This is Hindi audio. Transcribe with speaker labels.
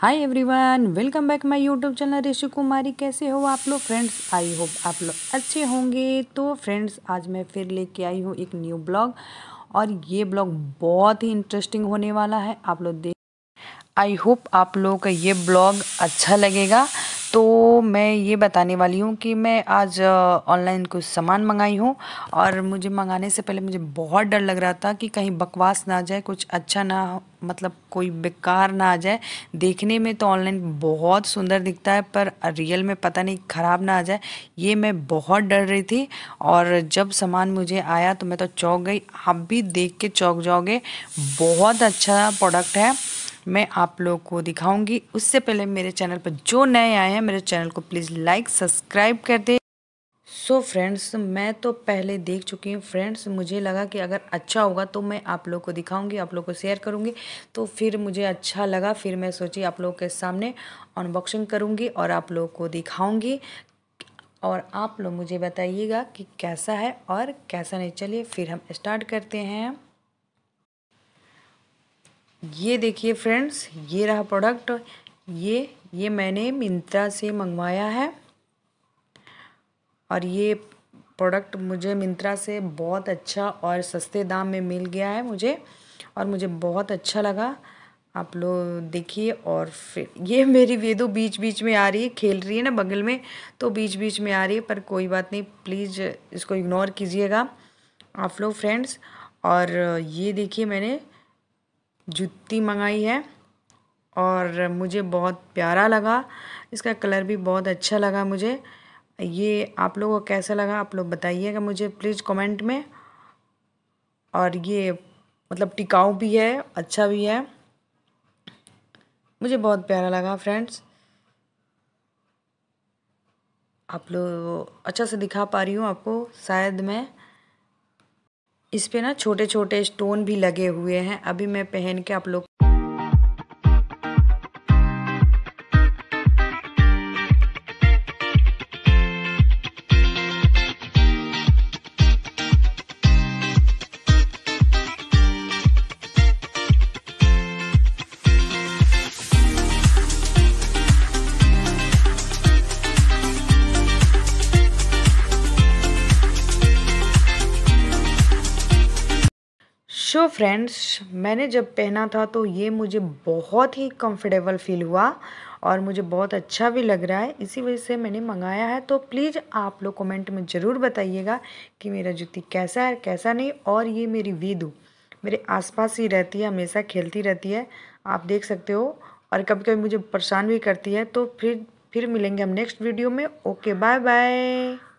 Speaker 1: hi everyone welcome back my YouTube channel Rishi Kumari कैसे हो आप लोग फ्रेंड्स आई होप आप लोग अच्छे होंगे तो फ्रेंड्स आज मैं फिर लेके आई हूँ एक न्यू ब्लॉग और ये ब्लॉग बहुत ही इंटरेस्टिंग होने वाला है आप लोग देख आई होप आप लोगों का ये ब्लॉग अच्छा लगेगा तो मैं ये बताने वाली हूँ कि मैं आज ऑनलाइन कुछ सामान मंगाई हूँ और मुझे मंगाने से पहले मुझे बहुत डर लग रहा था कि कहीं बकवास ना आ जाए कुछ अच्छा ना मतलब कोई बेकार ना आ जाए देखने में तो ऑनलाइन बहुत सुंदर दिखता है पर रियल में पता नहीं ख़राब ना आ जाए ये मैं बहुत डर रही थी और जब सामान मुझे आया तो मैं तो चौंक गई आप भी देख के चौंक जाओगे बहुत अच्छा प्रोडक्ट है मैं आप लोग को दिखाऊंगी उससे पहले मेरे चैनल पर जो नए आए हैं मेरे चैनल को प्लीज़ लाइक सब्सक्राइब कर दें सो so फ्रेंड्स मैं तो पहले देख चुकी हूँ फ्रेंड्स मुझे लगा कि अगर अच्छा होगा तो मैं आप लोग को दिखाऊंगी आप लोग को शेयर करूंगी तो फिर मुझे अच्छा लगा फिर मैं सोची आप लोगों के सामने अनबॉक्सिंग करूँगी और आप लोगों को दिखाऊँगी और आप लोग मुझे बताइएगा कि कैसा है और कैसा नहीं चलिए फिर हम स्टार्ट करते हैं ये देखिए फ्रेंड्स ये रहा प्रोडक्ट ये ये मैंने मिंत्रा से मंगवाया है और ये प्रोडक्ट मुझे मिंत्रा से बहुत अच्छा और सस्ते दाम में मिल गया है मुझे और मुझे बहुत अच्छा लगा आप लोग देखिए और फिर ये मेरी वेदो तो बीच बीच में आ रही है खेल रही है ना बगल में तो बीच बीच में आ रही है पर कोई बात नहीं प्लीज़ इसको इग्नोर कीजिएगा आप लोग फ्रेंड्स और ये देखिए मैंने जुत्ती मंगाई है और मुझे बहुत प्यारा लगा इसका कलर भी बहुत अच्छा लगा मुझे ये आप लोगों को कैसा लगा आप लोग बताइएगा मुझे प्लीज़ कमेंट में और ये मतलब टिकाऊ भी है अच्छा भी है मुझे बहुत प्यारा लगा फ्रेंड्स आप लोग अच्छा से दिखा पा रही हूँ आपको शायद मैं इस पे ना छोटे-छोटे स्टोन भी लगे हुए हैं अभी मैं पहन के आप लोग सो फ्रेंड्स मैंने जब पहना था तो ये मुझे बहुत ही कंफर्टेबल फील हुआ और मुझे बहुत अच्छा भी लग रहा है इसी वजह से मैंने मंगाया है तो प्लीज़ आप लोग कमेंट में ज़रूर बताइएगा कि मेरा जूती कैसा है कैसा नहीं और ये मेरी वीदू मेरे आसपास ही रहती है हमेशा खेलती रहती है आप देख सकते हो और कभी कभी मुझे परेशान भी करती है तो फिर फिर मिलेंगे हम नेक्स्ट वीडियो में ओके बाय बाय